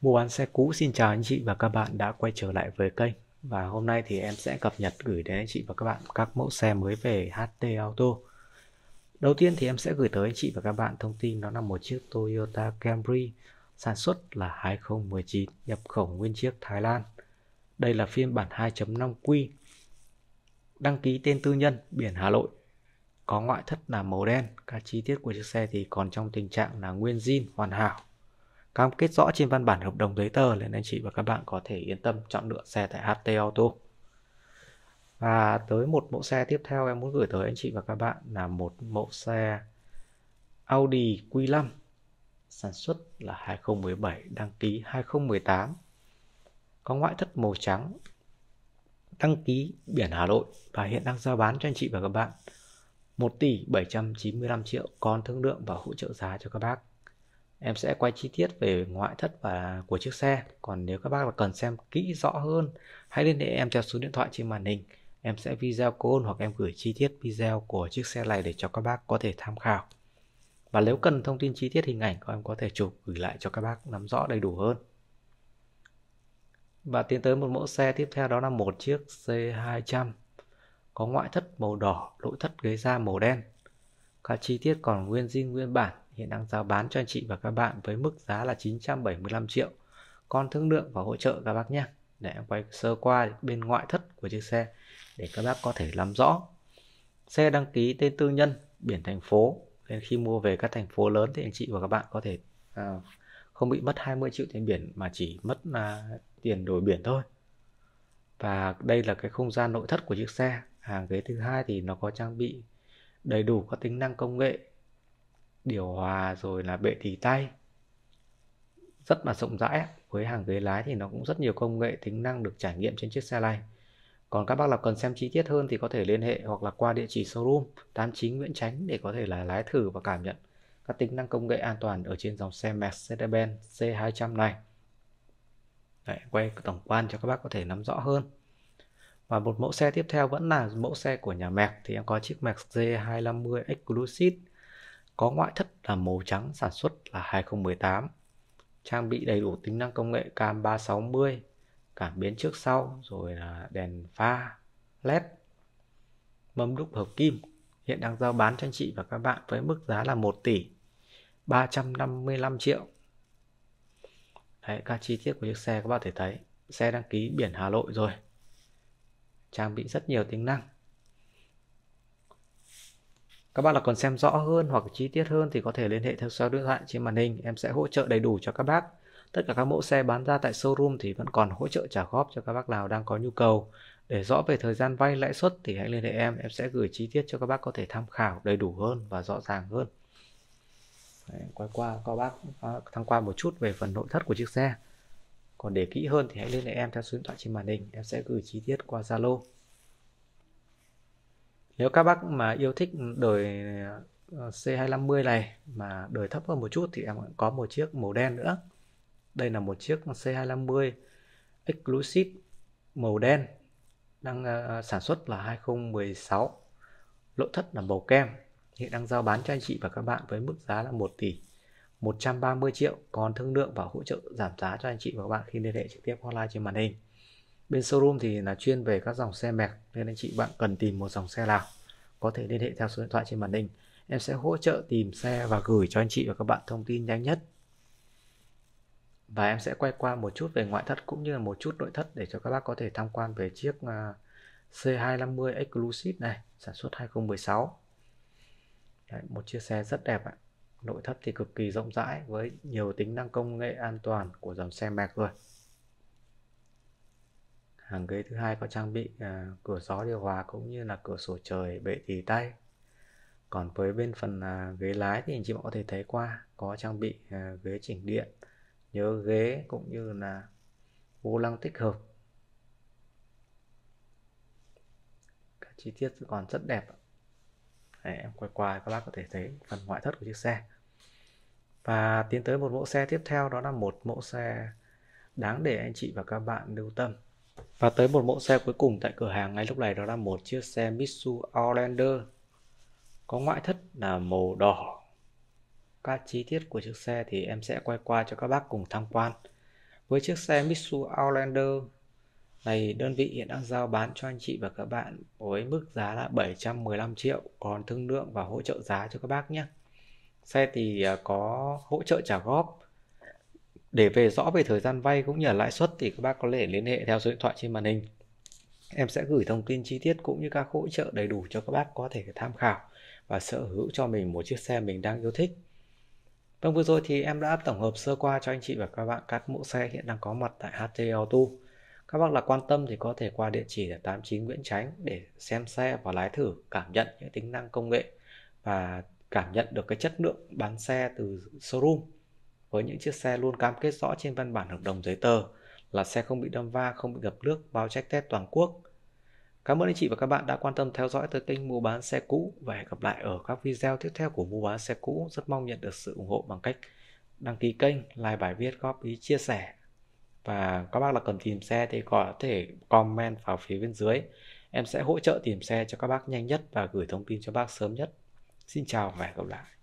Mua bán xe cũ xin chào anh chị và các bạn đã quay trở lại với kênh Và hôm nay thì em sẽ cập nhật gửi đến anh chị và các bạn các mẫu xe mới về HT Auto Đầu tiên thì em sẽ gửi tới anh chị và các bạn thông tin đó là một chiếc Toyota Camry sản xuất là 2019 nhập khẩu nguyên chiếc Thái Lan Đây là phiên bản 2.5Q đăng ký tên tư nhân biển Hà Nội có ngoại thất là màu đen các chi tiết của chiếc xe thì còn trong tình trạng là nguyên zin hoàn hảo cam kết rõ trên văn bản hợp đồng giấy tờ nên anh chị và các bạn có thể yên tâm chọn lựa xe tại HT Auto. Và tới một mẫu xe tiếp theo em muốn gửi tới anh chị và các bạn là một mẫu xe Audi Q5 sản xuất là 2017 đăng ký 2018 có ngoại thất màu trắng đăng ký biển Hà Nội và hiện đang giao bán cho anh chị và các bạn 1 tỷ 795 triệu còn thương lượng và hỗ trợ giá cho các bác em sẽ quay chi tiết về ngoại thất và của chiếc xe còn nếu các bác là cần xem kỹ rõ hơn hãy liên hệ em theo số điện thoại trên màn hình em sẽ video call hoặc em gửi chi tiết video của chiếc xe này để cho các bác có thể tham khảo và nếu cần thông tin chi tiết hình ảnh các em có thể chụp gửi lại cho các bác nắm rõ đầy đủ hơn và tiến tới một mẫu xe tiếp theo đó là một chiếc C200 có ngoại thất màu đỏ nội thất ghế da màu đen các chi tiết còn nguyên zin nguyên bản hiện đang giao bán cho anh chị và các bạn với mức giá là 975 triệu. Con thương lượng và hỗ trợ các bác nhé. Để em quay sơ qua bên ngoại thất của chiếc xe để các bác có thể làm rõ. Xe đăng ký tên tư nhân, biển thành phố. Nên khi mua về các thành phố lớn thì anh chị và các bạn có thể à, không bị mất 20 triệu tiền biển mà chỉ mất à, tiền đổi biển thôi. Và đây là cái không gian nội thất của chiếc xe. Hàng ghế thứ hai thì nó có trang bị đầy đủ các tính năng công nghệ điều hòa rồi là bệ tỉ tay rất là rộng rãi với hàng ghế lái thì nó cũng rất nhiều công nghệ tính năng được trải nghiệm trên chiếc xe này còn các bác nào cần xem chi tiết hơn thì có thể liên hệ hoặc là qua địa chỉ showroom 89 Nguyễn Chánh để có thể là lái thử và cảm nhận các tính năng công nghệ an toàn ở trên dòng xe Mercedes-Benz C200 này. Đấy, quay tổng quan cho các bác có thể nắm rõ hơn. Và một mẫu xe tiếp theo vẫn là mẫu xe của nhà Merc thì em có chiếc Merc G250 Exclusive có ngoại thất là màu trắng sản xuất là 2018, trang bị đầy đủ tính năng công nghệ cam 360, cảm biến trước sau, rồi là đèn pha, LED, mâm đúc hợp kim. Hiện đang giao bán cho anh chị và các bạn với mức giá là 1 tỷ 355 triệu. Đấy, các chi tiết của chiếc xe các bạn thể thấy. Xe đăng ký biển Hà Nội rồi. Trang bị rất nhiều tính năng. Các bạn là còn xem rõ hơn hoặc chi tiết hơn thì có thể liên hệ theo số điện thoại trên màn hình, em sẽ hỗ trợ đầy đủ cho các bác. Tất cả các mẫu xe bán ra tại showroom thì vẫn còn hỗ trợ trả góp cho các bác nào đang có nhu cầu. Để rõ về thời gian vay lãi suất thì hãy liên hệ em, em sẽ gửi chi tiết cho các bác có thể tham khảo đầy đủ hơn và rõ ràng hơn. Đấy, quay qua các bác à, tham quan một chút về phần nội thất của chiếc xe. Còn để kỹ hơn thì hãy liên hệ em theo số điện thoại trên màn hình, em sẽ gửi chi tiết qua Zalo nếu các bác mà yêu thích đời ờ, C250 này mà đời thấp hơn một chút thì em có một chiếc màu đen nữa đây là một chiếc C250 Exclusive màu đen đang ờ, sản xuất là 2016 lỗ thất là màu kem hiện đang giao bán cho anh chị và các bạn với mức giá là 1 tỷ 130 triệu còn thương lượng và hỗ trợ giảm giá cho anh chị và các bạn khi liên hệ trực tiếp hotline trên màn hình bên showroom thì là chuyên về các dòng xe mẹc nên anh chị bạn cần tìm một dòng xe nào có thể liên hệ theo số điện thoại trên màn hình em sẽ hỗ trợ tìm xe và gửi cho anh chị và các bạn thông tin nhanh nhất và em sẽ quay qua một chút về ngoại thất cũng như là một chút nội thất để cho các bác có thể tham quan về chiếc à, C250 Exclusive này sản xuất 2016 Đấy, một chiếc xe rất đẹp ạ nội thất thì cực kỳ rộng rãi với nhiều tính năng công nghệ an toàn của dòng xe Mac rồi hàng ghế thứ hai có trang bị à, cửa gió điều hòa cũng như là cửa sổ trời bệ tì tay còn với bên phần à, ghế lái thì anh chị có thể thấy qua có trang bị à, ghế chỉnh điện nhớ ghế cũng như là vô lăng tích hợp các chi tiết còn rất đẹp Đấy, em quay qua các bác có thể thấy phần ngoại thất của chiếc xe và tiến tới một mẫu xe tiếp theo đó là một mẫu xe đáng để anh chị và các bạn lưu tâm và tới một mẫu xe cuối cùng tại cửa hàng ngay lúc này đó là một chiếc xe Mitsu Outlander có ngoại thất là màu đỏ. Các chi tiết của chiếc xe thì em sẽ quay qua cho các bác cùng tham quan. Với chiếc xe Mitsu Outlander này đơn vị hiện đang giao bán cho anh chị và các bạn với mức giá là 715 triệu còn thương lượng và hỗ trợ giá cho các bác nhé. Xe thì à, có hỗ trợ trả góp để về rõ về thời gian vay cũng như là lãi suất thì các bác có thể liên hệ theo số điện thoại trên màn hình. Em sẽ gửi thông tin chi tiết cũng như các hỗ trợ đầy đủ cho các bác có thể tham khảo và sở hữu cho mình một chiếc xe mình đang yêu thích. Vâng vừa rồi thì em đã tổng hợp sơ qua cho anh chị và các bạn các mẫu xe hiện đang có mặt tại HT Auto. Các bác là quan tâm thì có thể qua địa chỉ là 89 Nguyễn Tránh để xem xe và lái thử, cảm nhận những tính năng công nghệ và cảm nhận được cái chất lượng bán xe từ showroom với những chiếc xe luôn cam kết rõ trên văn bản hợp đồng giấy tờ là xe không bị đâm va, không bị ngập nước, bao trách test toàn quốc. Cảm ơn anh chị và các bạn đã quan tâm theo dõi tới kênh Mua bán xe cũ và hẹn gặp lại ở các video tiếp theo của Mua bán xe cũ. Rất mong nhận được sự ủng hộ bằng cách đăng ký kênh, like bài viết, góp ý, chia sẻ. Và các bác là cần tìm xe thì có thể comment vào phía bên dưới. Em sẽ hỗ trợ tìm xe cho các bác nhanh nhất và gửi thông tin cho bác sớm nhất. Xin chào và hẹn gặp lại.